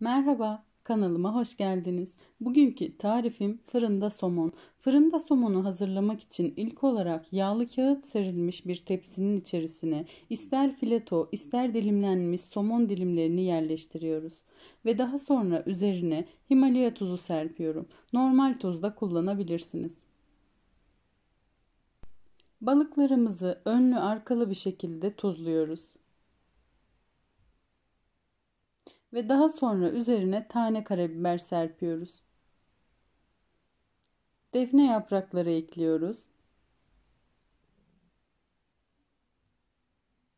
Merhaba, kanalıma hoş geldiniz. Bugünkü tarifim fırında somon. Fırında somonu hazırlamak için ilk olarak yağlı kağıt serilmiş bir tepsinin içerisine ister fileto ister dilimlenmiş somon dilimlerini yerleştiriyoruz. Ve daha sonra üzerine Himalaya tuzu serpiyorum. Normal tuz da kullanabilirsiniz. Balıklarımızı önlü arkalı bir şekilde tuzluyoruz. ve daha sonra üzerine tane karabiber serpiyoruz. Defne yaprakları ekliyoruz.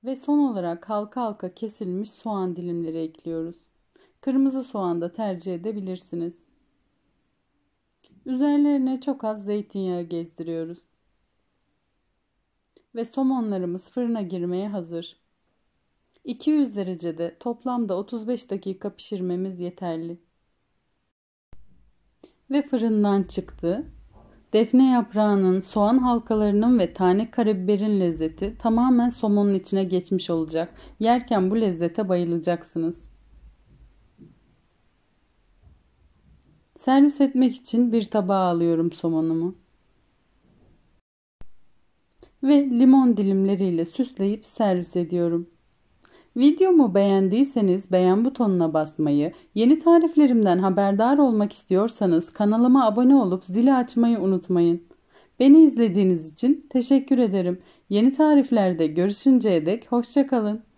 Ve son olarak halka halka kesilmiş soğan dilimleri ekliyoruz. Kırmızı soğan da tercih edebilirsiniz. Üzerlerine çok az zeytinyağı gezdiriyoruz. Ve somonlarımız fırına girmeye hazır. 200 derecede toplamda 35 dakika pişirmemiz yeterli. Ve fırından çıktı. Defne yaprağının, soğan halkalarının ve tane karabiberin lezzeti tamamen somonun içine geçmiş olacak. Yerken bu lezzete bayılacaksınız. Servis etmek için bir tabağa alıyorum somonumu. Ve limon dilimleriyle süsleyip servis ediyorum. Videomu beğendiyseniz beğen butonuna basmayı, yeni tariflerimden haberdar olmak istiyorsanız kanalıma abone olup zili açmayı unutmayın. Beni izlediğiniz için teşekkür ederim. Yeni tariflerde görüşünceye dek hoşçakalın.